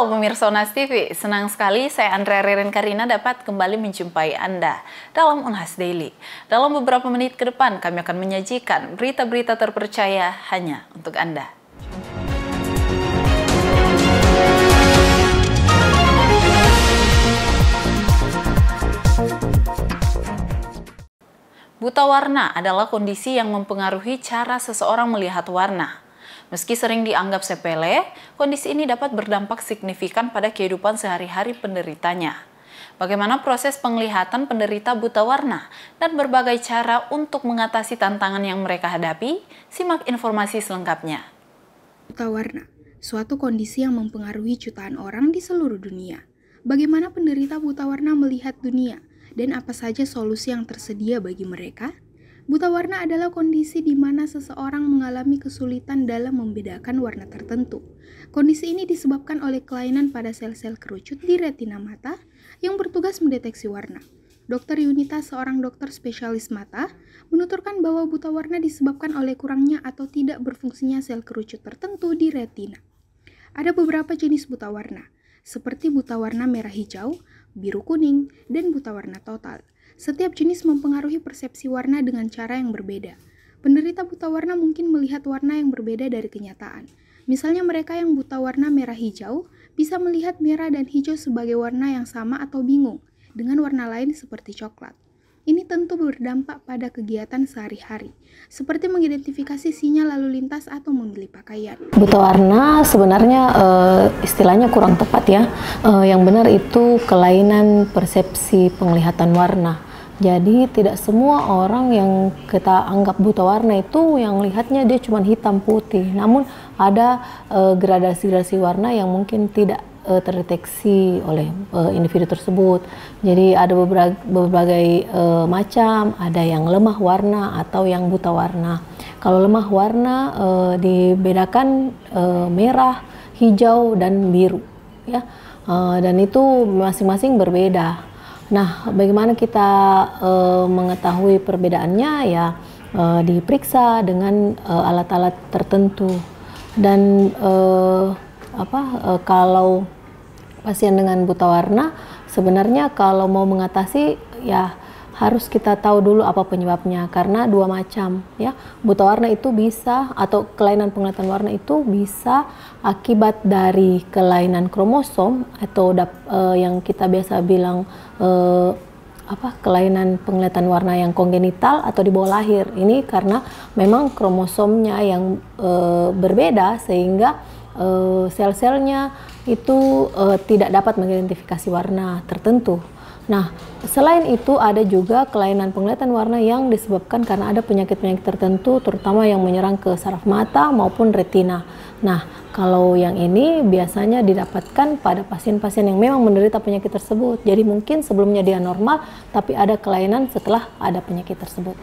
Halo pemirsa Unas TV, senang sekali saya Andrea Ririn Karina dapat kembali menjumpai Anda dalam Unas Daily. Dalam beberapa menit ke depan kami akan menyajikan berita-berita terpercaya hanya untuk Anda. Buta warna adalah kondisi yang mempengaruhi cara seseorang melihat warna. Meski sering dianggap sepele, kondisi ini dapat berdampak signifikan pada kehidupan sehari-hari penderitanya. Bagaimana proses penglihatan penderita buta warna dan berbagai cara untuk mengatasi tantangan yang mereka hadapi? Simak informasi selengkapnya. Buta warna, suatu kondisi yang mempengaruhi jutaan orang di seluruh dunia. Bagaimana penderita buta warna melihat dunia dan apa saja solusi yang tersedia bagi mereka? Buta warna adalah kondisi di mana seseorang mengalami kesulitan dalam membedakan warna tertentu. Kondisi ini disebabkan oleh kelainan pada sel-sel kerucut di retina mata yang bertugas mendeteksi warna. Dokter Yunita, seorang dokter spesialis mata, menuturkan bahwa buta warna disebabkan oleh kurangnya atau tidak berfungsinya sel kerucut tertentu di retina. Ada beberapa jenis buta warna, seperti buta warna merah hijau, biru kuning, dan buta warna total. Setiap jenis mempengaruhi persepsi warna dengan cara yang berbeda. Penderita buta warna mungkin melihat warna yang berbeda dari kenyataan. Misalnya mereka yang buta warna merah hijau bisa melihat merah dan hijau sebagai warna yang sama atau bingung dengan warna lain seperti coklat. Ini tentu berdampak pada kegiatan sehari-hari, seperti mengidentifikasi sinyal lalu lintas atau memilih pakaian. Buta warna sebenarnya e, istilahnya kurang tepat ya. E, yang benar itu kelainan persepsi penglihatan warna jadi tidak semua orang yang kita anggap buta warna itu yang lihatnya dia cuma hitam putih. Namun ada eh, gradasi-gradasi warna yang mungkin tidak uh, terdeteksi oleh uh, individu tersebut. Jadi ada beberapa, berbagai uh, macam, ada yang lemah warna atau yang buta warna. Kalau lemah warna uh, dibedakan uh, merah, hijau dan biru, ya. Uh, dan itu masing-masing berbeda. Nah, bagaimana kita uh, mengetahui perbedaannya ya uh, diperiksa dengan eh, alat-alat uh, tertentu dan uh, apa Uh, kalau pasien dengan buta warna sebenarnya kalau mau mengatasi ya harus kita tahu dulu apa penyebabnya karena dua macam ya buta warna itu bisa atau kelainan penglihatan warna itu bisa akibat dari kelainan kromosom atau dap, eh, yang kita biasa bilang uh, apa kelainan penglihatan warna yang kongenital atau di bawah lahir ini karena memang kromosomnya yang e, berbeda sehingga e, sel-selnya itu e, tidak dapat mengidentifikasi warna tertentu Nah, selain itu ada juga kelainan penglihatan warna yang disebabkan karena ada penyakit-penyakit tertentu terutama yang menyerang ke saraf mata maupun retina. Nah, kalau yang ini biasanya didapatkan pada pasien-pasien yang memang menderita penyakit tersebut. Jadi mungkin sebelumnya dia normal tapi ada kelainan setelah ada penyakit tersebut.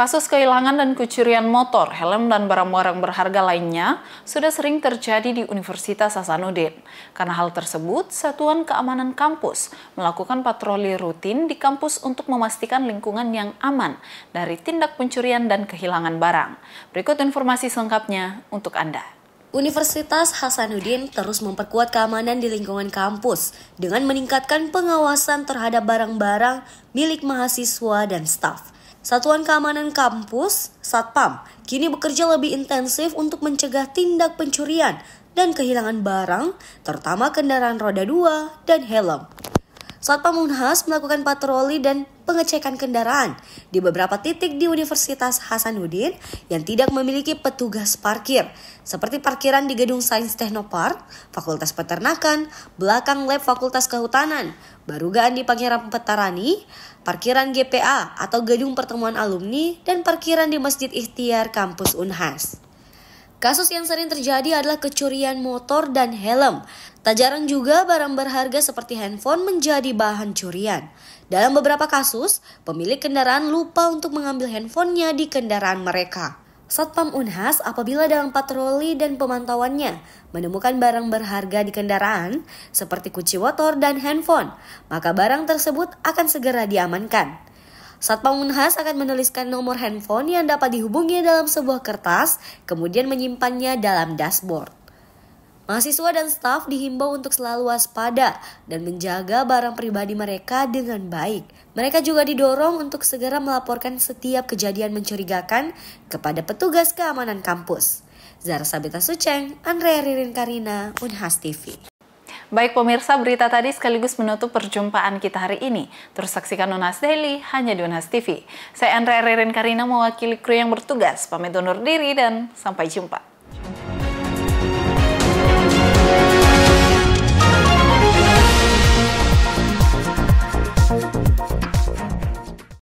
Kasus kehilangan dan kecurian motor, helm, dan barang-barang berharga lainnya sudah sering terjadi di Universitas Hasanuddin. Karena hal tersebut, Satuan Keamanan Kampus melakukan patroli rutin di kampus untuk memastikan lingkungan yang aman dari tindak pencurian dan kehilangan barang. Berikut informasi selengkapnya untuk Anda. Universitas Hasanuddin terus memperkuat keamanan di lingkungan kampus dengan meningkatkan pengawasan terhadap barang-barang milik mahasiswa dan staf. Satuan Keamanan Kampus, Satpam, kini bekerja lebih intensif untuk mencegah tindak pencurian dan kehilangan barang, terutama kendaraan roda dua dan helm. Saat Pamunhas melakukan patroli dan pengecekan kendaraan di beberapa titik di Universitas Hasanuddin yang tidak memiliki petugas parkir, seperti parkiran di Gedung Sains Teknopark, Fakultas Peternakan, belakang lab Fakultas Kehutanan, barugaan di Pangeran Petarani, parkiran GPA atau Gedung Pertemuan Alumni, dan parkiran di Masjid Ikhtiar Kampus Unhas. Kasus yang sering terjadi adalah kecurian motor dan helm. Tak jarang juga barang berharga seperti handphone menjadi bahan curian. Dalam beberapa kasus, pemilik kendaraan lupa untuk mengambil handphonenya di kendaraan mereka. Satpam Unhas apabila dalam patroli dan pemantauannya menemukan barang berharga di kendaraan seperti kunci motor dan handphone, maka barang tersebut akan segera diamankan. Satpam Unhas akan menuliskan nomor handphone yang dapat dihubungi dalam sebuah kertas, kemudian menyimpannya dalam dashboard. Mahasiswa dan staf dihimbau untuk selalu waspada dan menjaga barang pribadi mereka dengan baik. Mereka juga didorong untuk segera melaporkan setiap kejadian mencurigakan kepada petugas keamanan kampus. Zara Sabita Suceng, Andrea Ririn Karina, Unhas TV. Baik pemirsa, berita tadi sekaligus menutup perjumpaan kita hari ini. Terus saksikan Unas Daily hanya di Unas TV. Saya Andrea Ririn Karina mewakili kru yang bertugas. Pamit undur diri dan sampai jumpa.